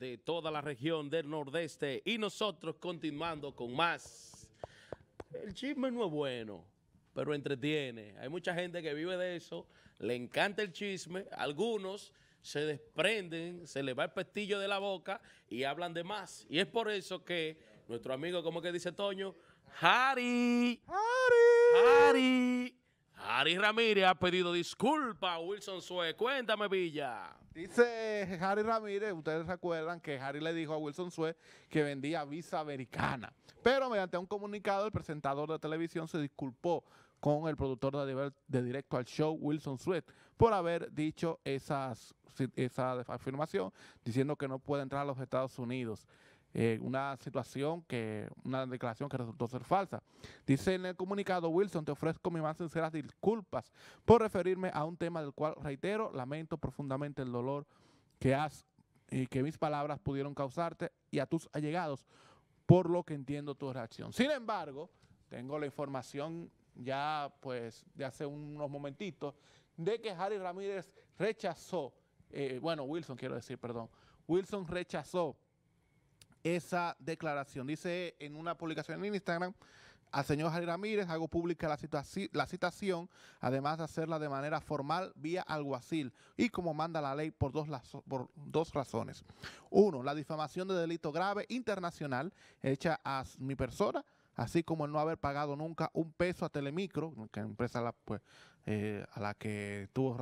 de toda la región del Nordeste y nosotros continuando con más. El chisme no es bueno, pero entretiene. Hay mucha gente que vive de eso, le encanta el chisme, algunos se desprenden, se les va el pestillo de la boca y hablan de más. Y es por eso que nuestro amigo, como que dice Toño? Harry. ¡Hari! Harry. Harry Ramírez ha pedido disculpa a Wilson Sue. Cuéntame, Villa. Dice Harry Ramírez, ustedes recuerdan que Harry le dijo a Wilson Suez que vendía visa americana. Pero mediante un comunicado, el presentador de televisión se disculpó con el productor de, Directo al Show, Wilson Sweat, por haber dicho esa afirmación, diciendo que no puede entrar a los Estados Unidos. Eh, una situación que, una declaración que resultó ser falsa. Dice en el comunicado, Wilson, te ofrezco mis más sinceras disculpas por referirme a un tema del cual, reitero, lamento profundamente el dolor que has y eh, que mis palabras pudieron causarte y a tus allegados, por lo que entiendo tu reacción. Sin embargo, tengo la información ya pues de hace unos momentitos de que Harry Ramírez rechazó, eh, bueno, Wilson quiero decir, perdón, Wilson rechazó esa declaración. Dice en una publicación en Instagram, al señor Javier Ramírez hago pública la, la citación, además de hacerla de manera formal vía alguacil y como manda la ley por dos, por dos razones. Uno, la difamación de delito grave internacional hecha a mi persona, así como el no haber pagado nunca un peso a Telemicro, que es la, pues, eh, a la que estuvo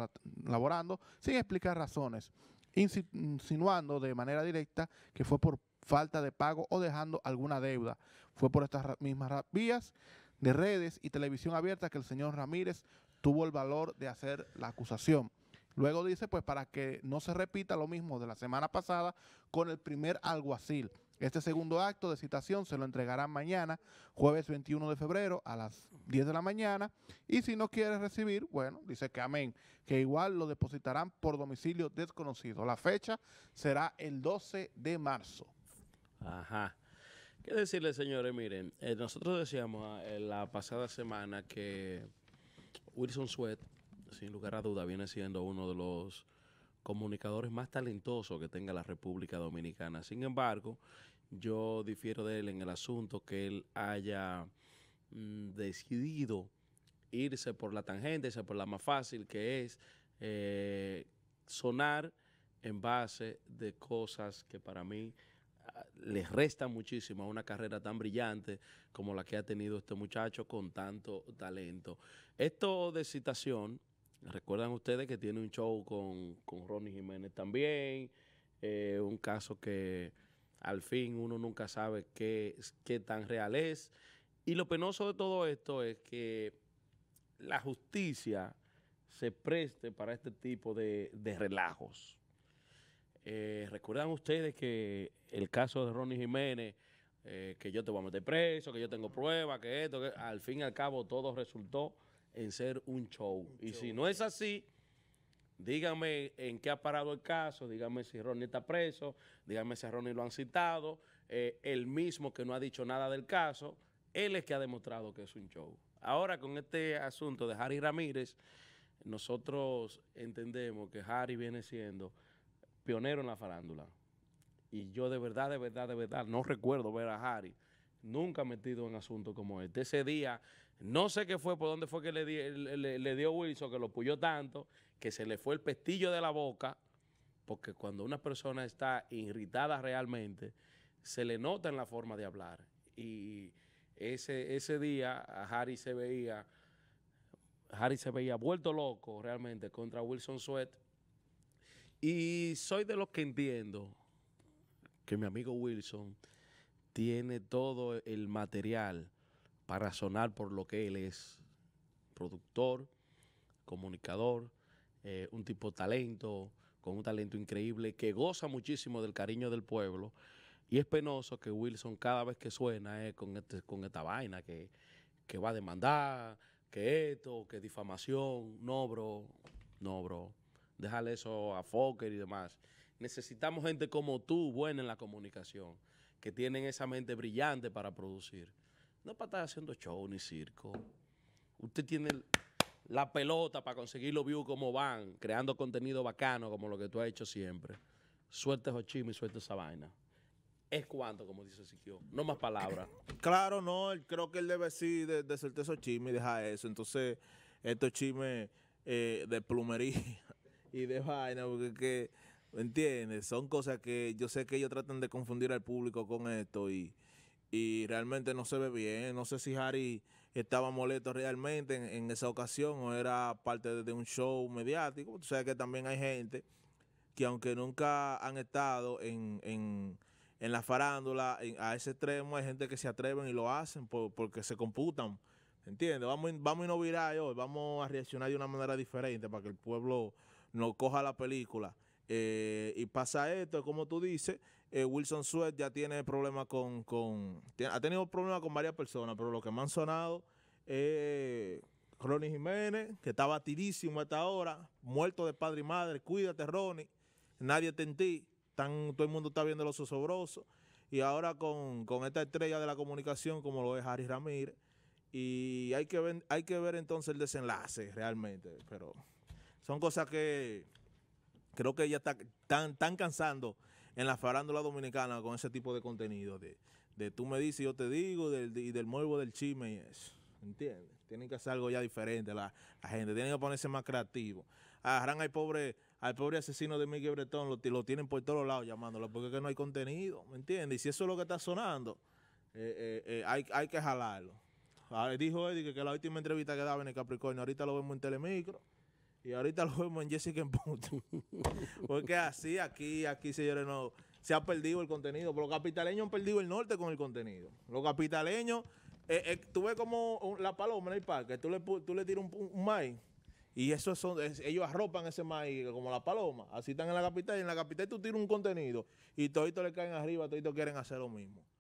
laborando, sin explicar razones insinuando de manera directa que fue por falta de pago o dejando alguna deuda. Fue por estas mismas vías de redes y televisión abierta que el señor Ramírez tuvo el valor de hacer la acusación. Luego dice, pues para que no se repita lo mismo de la semana pasada con el primer alguacil. Este segundo acto de citación se lo entregarán mañana, jueves 21 de febrero a las 10 de la mañana. Y si no quiere recibir, bueno, dice que amén, que igual lo depositarán por domicilio desconocido. La fecha será el 12 de marzo. Ajá. ¿Qué decirle señores? Miren, eh, nosotros decíamos ah, eh, la pasada semana que Wilson Sweat, sin lugar a duda, viene siendo uno de los comunicadores más talentosos que tenga la República Dominicana. Sin embargo, yo difiero de él en el asunto que él haya mm, decidido irse por la tangente, irse por la más fácil, que es eh, sonar en base de cosas que para mí les resta muchísimo a una carrera tan brillante como la que ha tenido este muchacho con tanto talento. Esto de citación, recuerdan ustedes que tiene un show con, Ronnie Jiménez también, eh, un caso que al fin uno nunca sabe qué, tan real es. Y lo penoso de todo esto es que la justicia se preste para este tipo de, de relajos. Eh, ¿Recuerdan ustedes que el caso de Ronnie Jiménez, eh, que yo te voy a meter preso, que yo tengo pruebas, que esto, que al fin y al cabo todo resultó en ser un show? y si no es así, díganme en qué ha parado el caso, díganme si Ronnie está preso, díganme si a Ronnie lo han citado, eh, el mismo que no ha dicho nada del caso, él es que ha demostrado que es un show. Ahora con este asunto de Harry Ramírez, nosotros entendemos que Harry viene siendo pionero en la farándula. Y yo de verdad, de verdad, de verdad, no recuerdo ver a Harry nunca metido en asuntos como este. Ese día, no sé qué fue, por dónde fue que le, dio Wilson, que lo puyó tanto, que se le fue el pestillo de la boca, porque cuando una persona está irritada realmente, se le nota en la forma de hablar. Y ese, ese día a Harry se veía, Harry se veía vuelto loco realmente contra Wilson Sweat y soy de los que entiendo que mi amigo Wilson tiene todo el material para sonar por lo que él es. Productor, comunicador, eh, un tipo talento, con un talento increíble, que goza muchísimo del cariño del pueblo. Y es penoso que Wilson cada vez que suena eh, con, este, con esta vaina que, que va a demandar, que esto, que difamación. No, bro, no, bro dejarle eso a Fokker y demás. Necesitamos gente como tú, buena en la comunicación, que tienen esa mente brillante para producir. No para estar haciendo show ni circo. Usted tiene la pelota para conseguir los views como van, creando contenido bacano como lo que tú has hecho siempre. Suerte y suerte esa vaina. Es cuanto, como dice Siquio. No más palabras. Claro, no. Creo que él debe sí de, de suerte esos y dejar eso. Entonces, estos chismes eh, de plumería y de vaina, porque que, ¿entiendes? Son cosas que yo sé que ellos tratan de confundir al público con esto y, y realmente no se ve bien. No sé si Harry estaba molesto realmente en, esa ocasión o era parte de, un show mediático. O sabes que también hay gente que aunque nunca han estado en, en, en la farándula a ese extremo, hay gente que se atreven y lo hacen porque se computan. ¿Entiendes? Vamos, vamos a innovar hoy, vamos a reaccionar de una manera diferente para que el pueblo no coja la película. Eh, y pasa esto, como tú dices, eh, Wilson Sweat ya tiene problemas con, con ha tenido problemas con varias personas, pero lo que me han sonado es Ronnie Jiménez, que está batidísimo hasta ahora, muerto de padre y madre, cuídate Ronnie, nadie te en ti, todo el mundo está viendo los osobrosos, y ahora con, con, esta estrella de la comunicación como lo es Harry Ramírez, y hay que, hay que ver entonces el desenlace realmente, pero son cosas que creo que ya están tan, cansando en la farándula dominicana con ese tipo de contenido, de, de tú me dices y yo te digo, del, y del muevo del chisme y eso. ¿Entiendes? Tienen que hacer algo ya diferente la, gente, tienen que ponerse más creativos. Agarran ah, al pobre, al pobre asesino de Miguel Bretón, lo, lo tienen por todos lados llamándolo, porque que no hay contenido, ¿me entiendes? Y si eso es lo que está sonando, eh, eh, eh, hay, que jalarlo. Ah, dijo Eddie que, que la última entrevista que daba en el Capricornio, ahorita lo vemos en Telemicro. Y ahorita lo vemos en Jessica en punto. Porque así, aquí, aquí, señores, no. Se ha perdido el contenido. Pero los capitaleños han perdido el norte con el contenido. Los capitaleños. Eh, eh, tú ves como la paloma en el parque. Tú le, tú le tiras un, un maíz. Y eso ellos arropan ese maíz como la paloma. Así están en la capital. Y en la capital tú tiras un contenido. Y toditos le caen arriba. Toditos quieren hacer lo mismo.